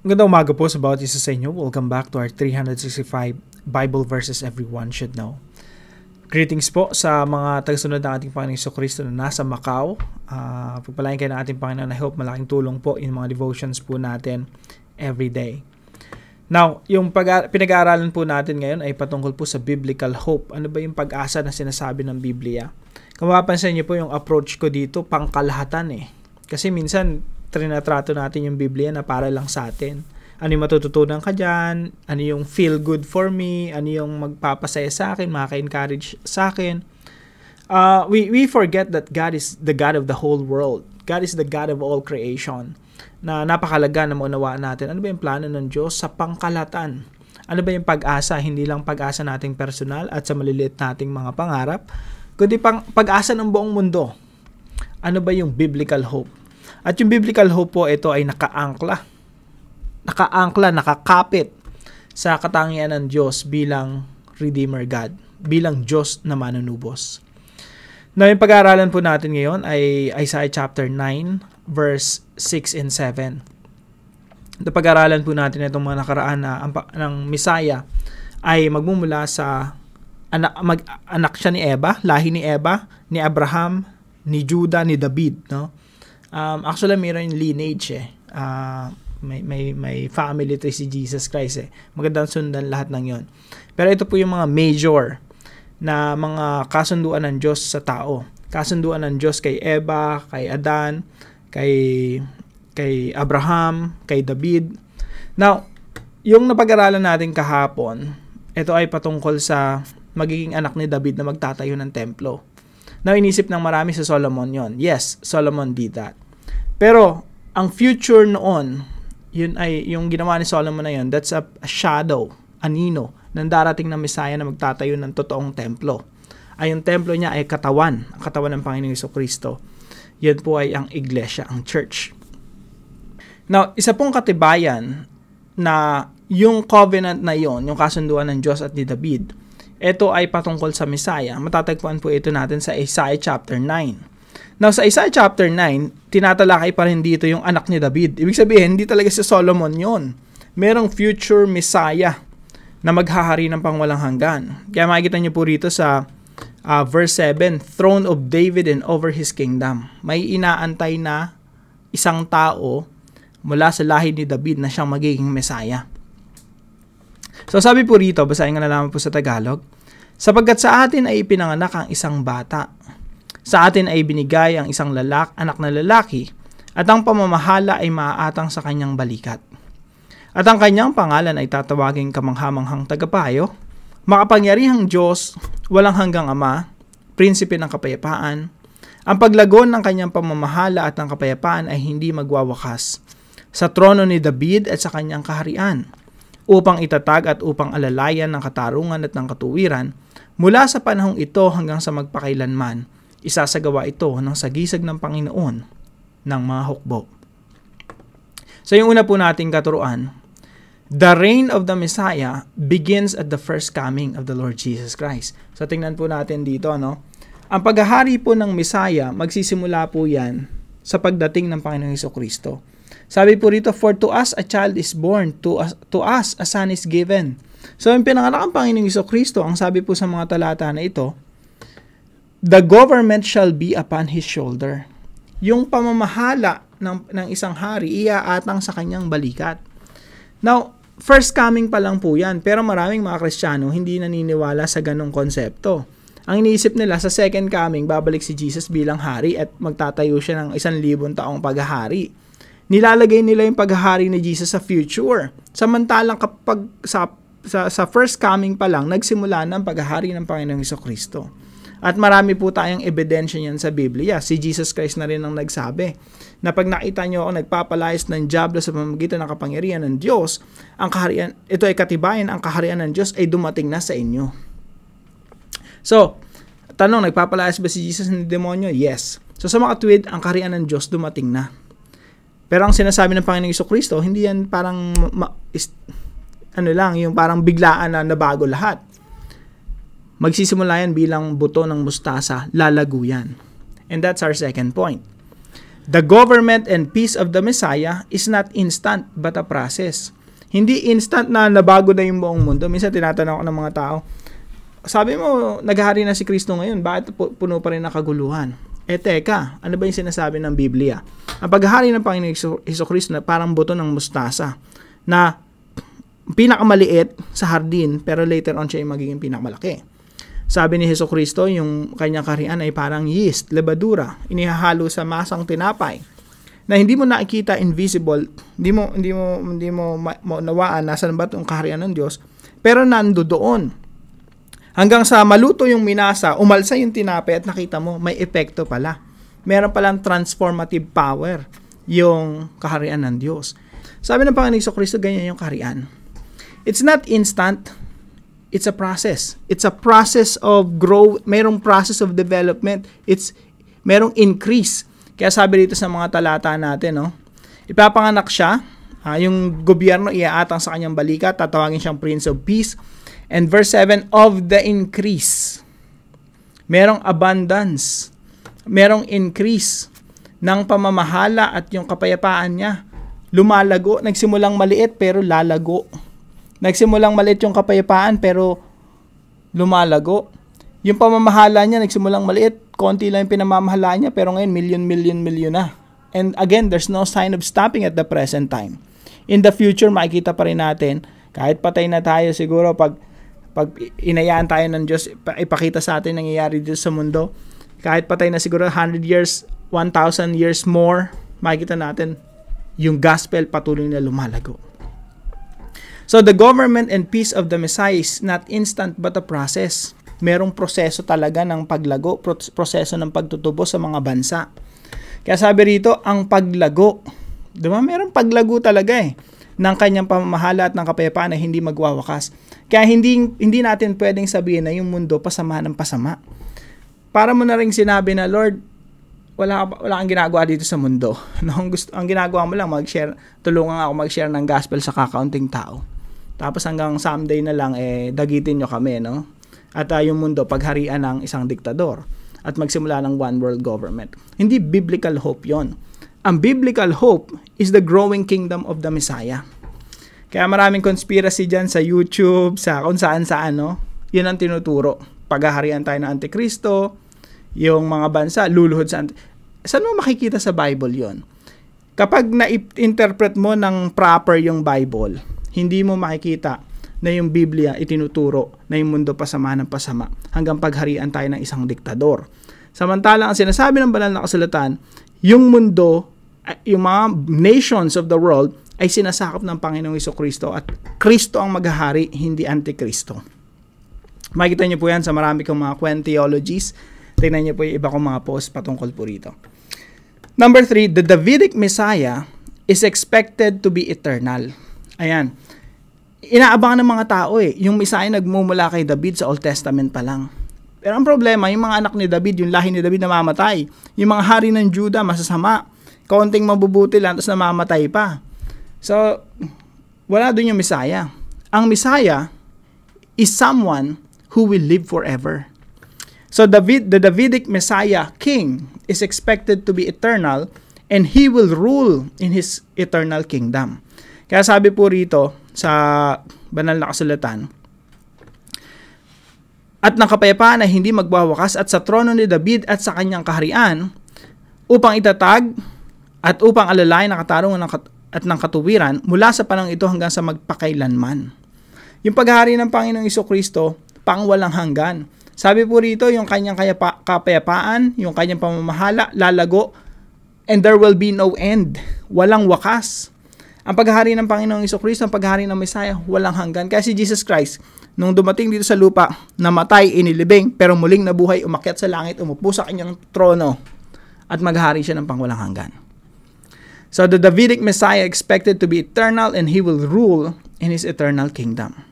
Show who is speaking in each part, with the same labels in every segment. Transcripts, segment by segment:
Speaker 1: Magandang umaga po sa bawat isa sa inyo. Welcome back to our 365 Bible Verses Everyone Should Know. Greetings po sa mga tagasunod ng ating Panginoon Iso Kristo na nasa Macau. Uh, pagpalain kayo ng ating Panginoon. I hope malaking tulong po yung mga devotions po natin every day. Now, yung pinag-aaralan po natin ngayon ay patungkol po sa biblical hope. Ano ba yung pag-asa na sinasabi ng Biblia? Kung mapapansin niyo po yung approach ko dito, pangkalahatan eh. Kasi minsan, trinatrato natin yung Biblia na para lang sa atin. Ano yung matututunan ka dyan? Ano yung feel good for me? Ano yung magpapasaya sa akin? Maka-encourage sa akin? Uh, we, we forget that God is the God of the whole world. God is the God of all creation. Na napakalaga na maunawaan natin. Ano ba yung plano ng Diyos sa pangkalatan? Ano ba yung pag-asa? Hindi lang pag-asa nating personal at sa maliliit nating mga pangarap, kundi pang pag-asa ng buong mundo. Ano ba yung biblical hope? At yung biblical hope po, ito ay nakaangkla. Nakaangkla, nakakapit sa katangian ng Diyos bilang Redeemer God, bilang Diyos na manunubos. Now, yung pag-aaralan po natin ngayon ay Isaiah chapter 9, verse 6 and 7. Na pag-aaralan po natin itong mga nakaraan na ang, ng Messiah ay magmumula sa anak, mag, anak siya ni Eva, lahi ni Eva, ni Abraham, ni Judah, ni David, no? um, actually mayroon yung lineage eh. Uh, may, may, may family tree si Jesus Christ eh. Magandang sundan lahat ng yon. Pero ito po yung mga major na mga kasunduan ng Diyos sa tao. Kasunduan ng Diyos kay Eva, kay Adan, kay kay Abraham, kay David. Now, yung napag-aralan natin kahapon, ito ay patungkol sa magiging anak ni David na magtatayo ng templo. Now, inisip ng marami sa Solomon yon. Yes, Solomon did that. Pero, ang future noon, yun ay yung ginawa ni Solomon na yun, that's a, a shadow, anino, ng darating na Messiah na magtatayo ng totoong templo. Ay yung templo niya ay katawan, ang katawan ng Panginoong Iso Kristo. Yan po ay ang iglesia, ang church. Now, isa pong katibayan na yung covenant na yon, yung kasunduan ng Diyos at ni David, ito ay patungkol sa Messiah. Matatagpuan po ito natin sa Isaiah chapter 9. Now, sa Isaiah chapter 9, tinatalakay pa rin dito yung anak ni David. Ibig sabihin, hindi talaga si Solomon yon. Merong future Messiah na maghahari ng pangwalang hanggan. Kaya makikita nyo po rito sa uh, verse 7, Throne of David and over his kingdom. May inaantay na isang tao mula sa lahi ni David na siyang magiging Messiah. So sabi po rito, basahin nga na lamang po sa Tagalog, Sapagkat sa atin ay ipinanganak ang isang bata, sa atin ay binigay ang isang lalak, anak na lalaki at ang pamamahala ay maaatang sa kanyang balikat. At ang kanyang pangalan ay tatawagin kamanghamanghang tagapayo, makapangyarihang Diyos, walang hanggang Ama, prinsipe ng kapayapaan. Ang paglagon ng kanyang pamamahala at ng kapayapaan ay hindi magwawakas sa trono ni David at sa kanyang kaharian upang itatag at upang alalayan ng katarungan at ng katuwiran mula sa panahong ito hanggang sa magpakailanman isasagawa ito ng sagisag ng Panginoon ng mga hukbo. So yung una po nating katuruan, the reign of the Messiah begins at the first coming of the Lord Jesus Christ. So tingnan po natin dito, ano? Ang paghahari po ng Messiah, magsisimula po yan sa pagdating ng Panginoong Heso Kristo. Sabi po rito, For to us a child is born, to us, to us a son is given. So, yung pinanganak ang Panginoong Iso Kristo, ang sabi po sa mga talata na ito, the government shall be upon his shoulder. Yung pamamahala ng, ng isang hari, iaatang sa kanyang balikat. Now, first coming pa lang po yan, pero maraming mga Kristiyano hindi naniniwala sa ganong konsepto. Ang iniisip nila, sa second coming, babalik si Jesus bilang hari at magtatayo siya ng isang libon taong paghahari. Nilalagay nila yung paghahari ni Jesus sa future. Samantalang kapag sa, sa, sa first coming pa lang, nagsimula na ang paghahari ng Panginoong Kristo. At marami po tayong ebidensya niyan sa Biblia. Si Jesus Christ na rin ang nagsabi na pag nakita niyo ako nagpapalayas ng Diablo sa pamamagitan ng kapangyarihan ng Diyos, ang kaharian, ito ay katibayan, ang kaharian ng Diyos ay dumating na sa inyo. So, tanong, nagpapalayas ba si Jesus ng demonyo? Yes. So sa mga tuwid, ang kaharian ng Diyos dumating na. Pero ang sinasabi ng Panginoong Iso Kristo, hindi yan parang ma- is, ano lang, yung parang biglaan na nabago lahat. Magsisimula yan bilang buto ng mustasa, lalago yan. And that's our second point. The government and peace of the Messiah is not instant but a process. Hindi instant na nabago na yung buong mundo. Minsan tinatanong ako ng mga tao, sabi mo, naghahari na si Kristo ngayon, bakit puno pa rin ng kaguluhan? Eh teka, ano ba yung sinasabi ng Biblia? Ang paghahari ng Panginoon Heso Kristo na parang buto ng mustasa na pinakamaliit sa hardin pero later on siya yung magiging pinakamalaki. Sabi ni Heso Kristo, yung kanyang karian ay parang yeast, lebadura, inihahalo sa masang tinapay na hindi mo nakikita invisible, hindi mo hindi mo hindi mo maunawaan nasaan ba 'tong kaharian ng Diyos, pero nando doon. Hanggang sa maluto yung minasa, umalsa yung tinapay at nakita mo may epekto pala. Meron palang transformative power yung kaharian ng Diyos. Sabi ng Panginoon Kristo, ganyan yung kaharian. It's not instant, it's a process. It's a process of grow, merong process of development. It's merong increase. Kaya sabi dito sa mga talata natin, no? Ipapanganak siya, uh, yung gobyerno iaatang sa kanyang balikat, tatawagin siyang Prince of Peace. And verse 7, of the increase. Merong abundance. Merong increase ng pamamahala at yung kapayapaan niya. Lumalago, nagsimulang maliit pero lalago. Nagsimulang maliit yung kapayapaan pero lumalago. Yung pamamahala niya nagsimulang maliit, konti lang yung pinamamahala niya pero ngayon million million million na. And again, there's no sign of stopping at the present time. In the future, makikita pa rin natin, kahit patay na tayo siguro pag pag inayaan tayo ng Diyos, ipakita sa atin nangyayari dito sa mundo. Kahit patay na siguro 100 years, 1,000 years more, makikita natin yung gospel patuloy na lumalago. So the government and peace of the Messiah is not instant but a process. Merong proseso talaga ng paglago, proseso ng pagtutubo sa mga bansa. Kaya sabi rito, ang paglago. di ba? Merong paglago talaga eh ng kanyang pamamahala at ng kapayapaan na hindi magwawakas. Kaya hindi, hindi natin pwedeng sabihin na yung mundo pasama ng pasama. Para mo na rin sinabi na, Lord, wala, wala kang ginagawa dito sa mundo. No, ang, gusto, ang ginagawa mo lang, mag-share, tulungan ako mag-share ng gospel sa kakaunting tao. Tapos hanggang someday na lang, eh, dagitin nyo kami, no? At uh, yung mundo, pagharian ng isang diktador at magsimula ng one world government. Hindi biblical hope yon. Ang biblical hope is the growing kingdom of the Messiah. Kaya maraming conspiracy dyan sa YouTube, sa kung saan saan, no? Yun ang tinuturo. Paghaharian tayo ng Antikristo, yung mga bansa, luluhod sa... Ant- saan mo makikita sa Bible yon? Kapag na-interpret mo ng proper yung Bible, hindi mo makikita na yung Biblia itinuturo na yung mundo pasama ng pasama hanggang pagharian tayo ng isang diktador. Samantalang ang sinasabi ng banal na kasulatan, yung mundo, yung mga nations of the world ay sinasakop ng Panginoong Iso Kristo at Kristo ang maghahari, hindi Antikristo. Makikita niyo po yan sa marami kong mga quentheologies. Tingnan niyo po yung iba kong mga post patungkol po rito. Number three, the Davidic Messiah is expected to be eternal. Ayan. Inaabangan ng mga tao eh. Yung Messiah nagmumula kay David sa Old Testament pa lang. Pero ang problema, yung mga anak ni David, yung lahi ni David namamatay. Yung mga hari ng Juda, masasama. Kaunting mabubuti lang, tapos namamatay pa. So, wala doon yung Messiah. Ang Messiah is someone who will live forever. So David, the Davidic Messiah king is expected to be eternal and he will rule in his eternal kingdom. Kaya sabi po rito sa banal na kasulatan, at ng kapayapaan ay hindi magwawakas at sa trono ni David at sa kanyang kaharian upang itatag at upang alalayan ang katarungan ng kat- at ng katuwiran mula sa panang ito hanggang sa magpakailanman. Yung paghari ng Panginoong Iso Kristo, pang walang hanggan. Sabi po rito, yung kanyang kayapa- kapayapaan, yung kanyang pamamahala, lalago, and there will be no end. Walang wakas. Ang paghahari ng Panginoong Kristo, ang paghahari ng Messiah, walang hanggan. Kasi si Jesus Christ, nung dumating dito sa lupa, namatay, inilibing, pero muling nabuhay, umakyat sa langit, umupo sa kanyang trono, at maghari siya ng pangwalang hanggan. So the Davidic Messiah expected to be eternal and he will rule in his eternal kingdom.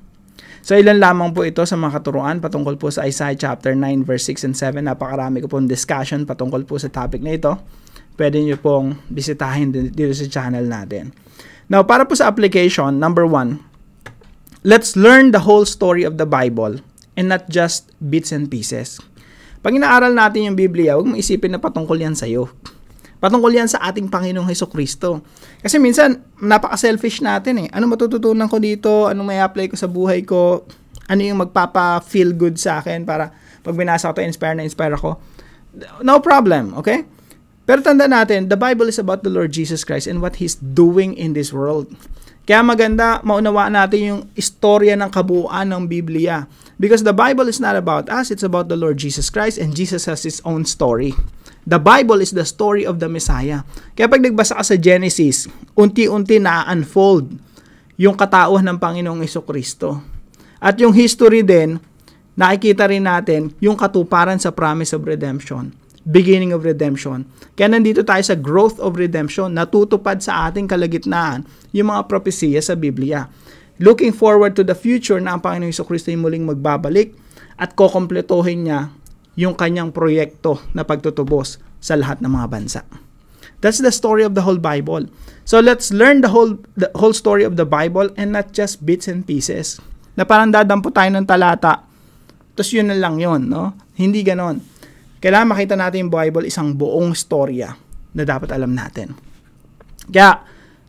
Speaker 1: So ilan lamang po ito sa mga katuruan patungkol po sa Isaiah chapter 9 verse 6 and 7. Napakarami ko pong discussion patungkol po sa topic na ito. Pwede nyo pong bisitahin dito sa channel natin. Now, para po sa application, number one, let's learn the whole story of the Bible and not just bits and pieces. Pag inaaral natin yung Biblia, huwag mong isipin na patungkol yan sa'yo. Patungkol yan sa ating Panginoong Heso Kristo. Kasi minsan, napaka-selfish natin eh. Ano matututunan ko dito? Ano may apply ko sa buhay ko? Ano yung magpapa-feel good sa akin para pag binasa ko to, inspire na inspire ako? No problem, okay? Pero tanda natin, the Bible is about the Lord Jesus Christ and what He's doing in this world. Kaya maganda maunawaan natin yung istorya ng kabuuan ng Biblia. Because the Bible is not about us, it's about the Lord Jesus Christ and Jesus has His own story. The Bible is the story of the Messiah. Kaya pag nagbasa ka sa Genesis, unti-unti na-unfold yung katauhan ng Panginoong Iso Kristo. At yung history din, nakikita rin natin yung katuparan sa promise of redemption beginning of redemption. Kaya nandito tayo sa growth of redemption, natutupad sa ating kalagitnaan yung mga propesiya sa Biblia. Looking forward to the future na ang Panginoon Heso Kristo ay muling magbabalik at kokompletohin niya yung kanyang proyekto na pagtutubos sa lahat ng mga bansa. That's the story of the whole Bible. So let's learn the whole the whole story of the Bible and not just bits and pieces. Na parang dadampo tayo ng talata, tapos yun na lang yun, no? Hindi ganon kailangan makita natin yung Bible isang buong storya na dapat alam natin. Kaya,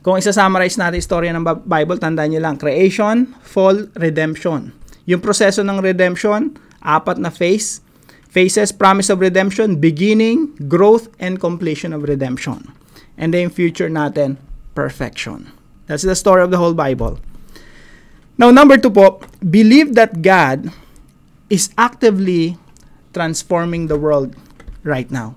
Speaker 1: kung isa-summarize natin yung storya ng Bible, tandaan nyo lang, creation, fall, redemption. Yung proseso ng redemption, apat na phase. Phases, promise of redemption, beginning, growth, and completion of redemption. And then future natin, perfection. That's the story of the whole Bible. Now, number two po, believe that God is actively transforming the world right now.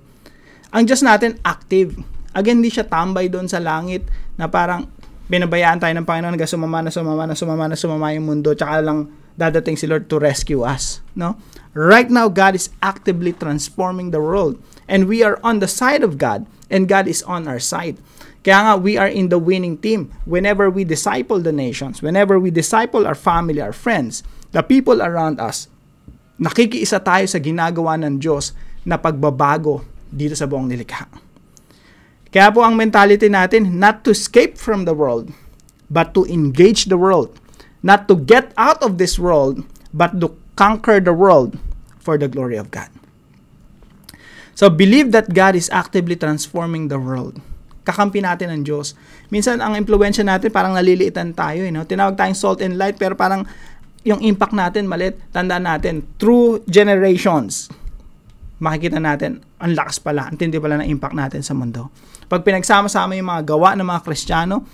Speaker 1: Ang Diyos natin, active. Again, hindi siya tambay doon sa langit na parang binabayaan tayo ng Panginoon hanggang sumama na sumama na sumama na sumama yung mundo tsaka lang dadating si Lord to rescue us. No? Right now, God is actively transforming the world and we are on the side of God and God is on our side. Kaya nga, we are in the winning team whenever we disciple the nations, whenever we disciple our family, our friends, the people around us, Nakikiisa tayo sa ginagawa ng Diyos na pagbabago dito sa buong nilikha. Kaya po ang mentality natin, not to escape from the world, but to engage the world. Not to get out of this world, but to conquer the world for the glory of God. So believe that God is actively transforming the world. Kakampi natin ang Diyos. Minsan ang impluensya natin parang naliliitan tayo, you eh, know? tinawag tayong salt and light pero parang yung impact natin malit, tanda natin, through generations, makikita natin, ang lakas pala, ang tindi pala ng impact natin sa mundo. Pag pinagsama-sama yung mga gawa ng mga Kristiyano,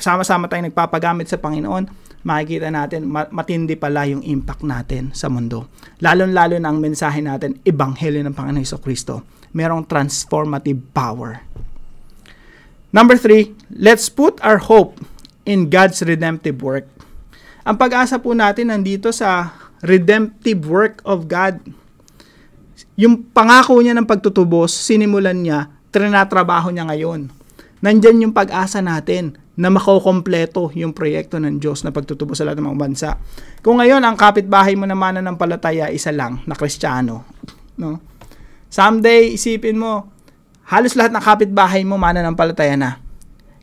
Speaker 1: sama-sama tayong nagpapagamit sa Panginoon, makikita natin matindi pala yung impact natin sa mundo. Lalong-lalo na ang mensahe natin, Ebanghelyo ng Panginoon Heso Kristo. Merong transformative power. Number three, let's put our hope in God's redemptive work ang pag-asa po natin nandito sa redemptive work of God. Yung pangako niya ng pagtutubos, sinimulan niya, trinatrabaho niya ngayon. Nandyan yung pag-asa natin na makokompleto yung proyekto ng Diyos na pagtutubos sa lahat ng mga bansa. Kung ngayon ang kapitbahay mo naman na ng palataya, isa lang na kristyano. No? Someday, isipin mo, halos lahat ng kapitbahay mo ng palataya na.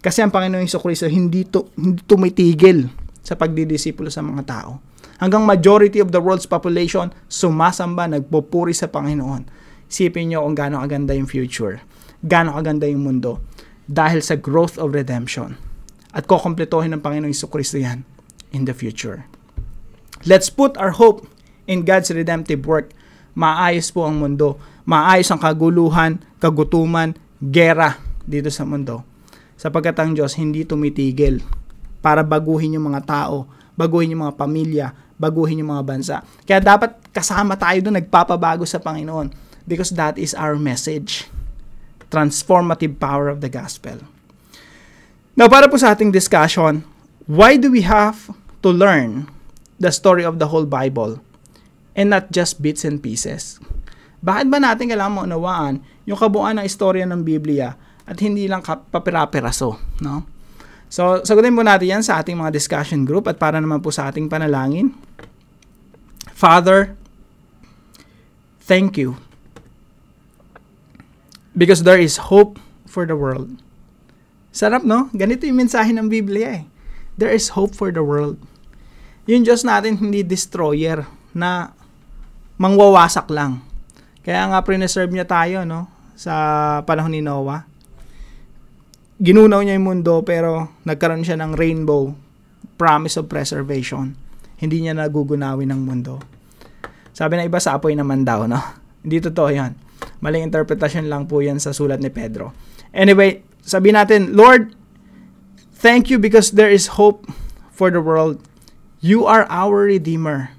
Speaker 1: Kasi ang Panginoong Kristo hindi, to, hindi tumitigil sa pagdidisipulo sa mga tao. Hanggang majority of the world's population sumasamba, nagpupuri sa Panginoon. Isipin nyo kung gaano kaganda yung future, gaano kaganda yung mundo dahil sa growth of redemption. At kukompletohin ng Panginoong Kristo yan in the future. Let's put our hope in God's redemptive work. Maayos po ang mundo. Maayos ang kaguluhan, kagutuman, gera dito sa mundo. Sapagkat ang Diyos hindi tumitigil para baguhin yung mga tao, baguhin yung mga pamilya, baguhin yung mga bansa. Kaya dapat kasama tayo doon nagpapabago sa Panginoon because that is our message. Transformative power of the gospel. Now, para po sa ating discussion, why do we have to learn the story of the whole Bible and not just bits and pieces? Bakit ba natin kailangan maunawaan yung kabuuan ng istorya ng Biblia at hindi lang papira-piraso, no? So, sagutin po natin yan sa ating mga discussion group at para naman po sa ating panalangin. Father, thank you. Because there is hope for the world. Sarap, no? Ganito yung mensahe ng Biblia eh. There is hope for the world. Yung Diyos natin hindi destroyer na mangwawasak lang. Kaya nga, preserve niya tayo, no? Sa panahon ni Noah ginunaw niya yung mundo pero nagkaroon siya ng rainbow, promise of preservation. Hindi niya nagugunawin ng mundo. Sabi na iba sa apoy naman daw, no? Hindi totoo yan. Maling interpretation lang po yan sa sulat ni Pedro. Anyway, sabi natin, Lord, thank you because there is hope for the world. You are our Redeemer.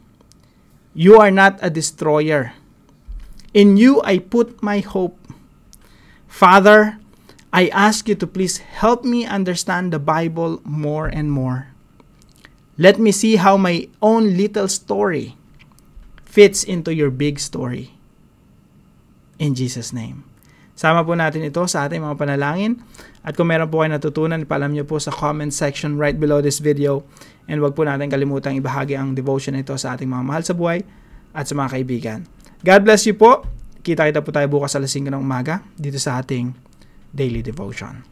Speaker 1: You are not a destroyer. In you I put my hope. Father, I ask you to please help me understand the Bible more and more. Let me see how my own little story fits into your big story. In Jesus' name. Sama po natin ito sa ating mga panalangin. At kung meron po kayo natutunan, ipalam nyo po sa comment section right below this video. And wag po natin kalimutang ibahagi ang devotion nito sa ating mga mahal sa buhay at sa mga kaibigan. God bless you po. Kita-kita po tayo bukas alas 5 ng umaga dito sa ating daily devotion.